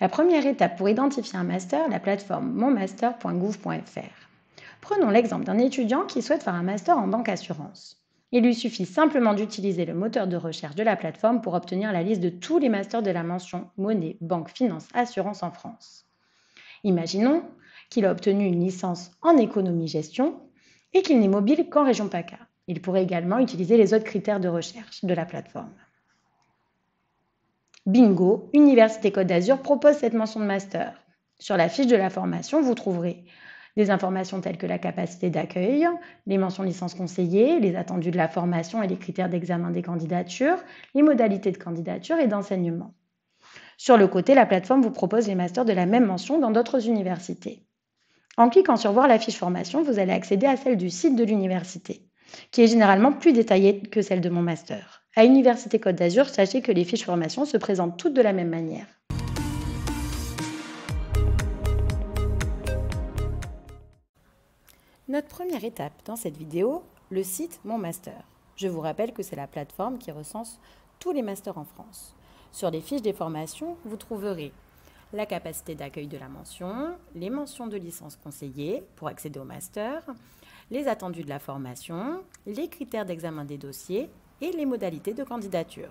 La première étape pour identifier un master, la plateforme monmaster.gouv.fr. Prenons l'exemple d'un étudiant qui souhaite faire un master en banque assurance. Il lui suffit simplement d'utiliser le moteur de recherche de la plateforme pour obtenir la liste de tous les masters de la mention monnaie, banque, finance, assurance en France. Imaginons qu'il a obtenu une licence en économie-gestion et qu'il n'est mobile qu'en région PACA. Il pourrait également utiliser les autres critères de recherche de la plateforme. Bingo, Université Côte d'Azur propose cette mention de master. Sur la fiche de la formation, vous trouverez des informations telles que la capacité d'accueil, les mentions licence conseillées, les attendus de la formation et les critères d'examen des candidatures, les modalités de candidature et d'enseignement. Sur le côté, la plateforme vous propose les masters de la même mention dans d'autres universités. En cliquant sur Voir la fiche formation, vous allez accéder à celle du site de l'université, qui est généralement plus détaillée que celle de mon master. À Université Côte d'Azur, sachez que les fiches formation se présentent toutes de la même manière. Notre première étape dans cette vidéo, le site Mon Master. Je vous rappelle que c'est la plateforme qui recense tous les masters en France. Sur les fiches des formations, vous trouverez la capacité d'accueil de la mention, les mentions de licence conseillée pour accéder au master, les attendus de la formation, les critères d'examen des dossiers et les modalités de candidature.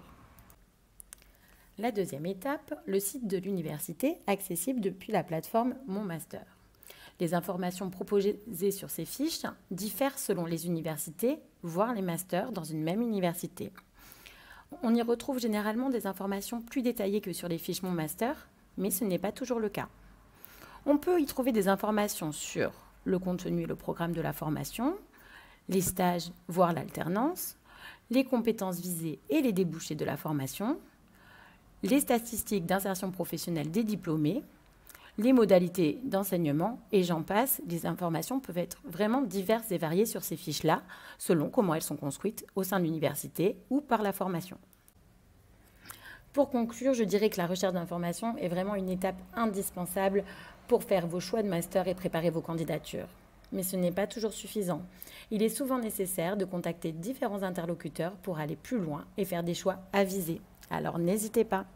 La deuxième étape, le site de l'université accessible depuis la plateforme Mon Master. Les informations proposées sur ces fiches diffèrent selon les universités, voire les masters dans une même université. On y retrouve généralement des informations plus détaillées que sur les fiches Mon Master, mais ce n'est pas toujours le cas. On peut y trouver des informations sur le contenu et le programme de la formation, les stages, voire l'alternance, les compétences visées et les débouchés de la formation, les statistiques d'insertion professionnelle des diplômés, les modalités d'enseignement et j'en passe. Les informations peuvent être vraiment diverses et variées sur ces fiches-là, selon comment elles sont construites au sein de l'université ou par la formation. Pour conclure, je dirais que la recherche d'informations est vraiment une étape indispensable pour faire vos choix de master et préparer vos candidatures mais ce n'est pas toujours suffisant. Il est souvent nécessaire de contacter différents interlocuteurs pour aller plus loin et faire des choix avisés. Alors n'hésitez pas.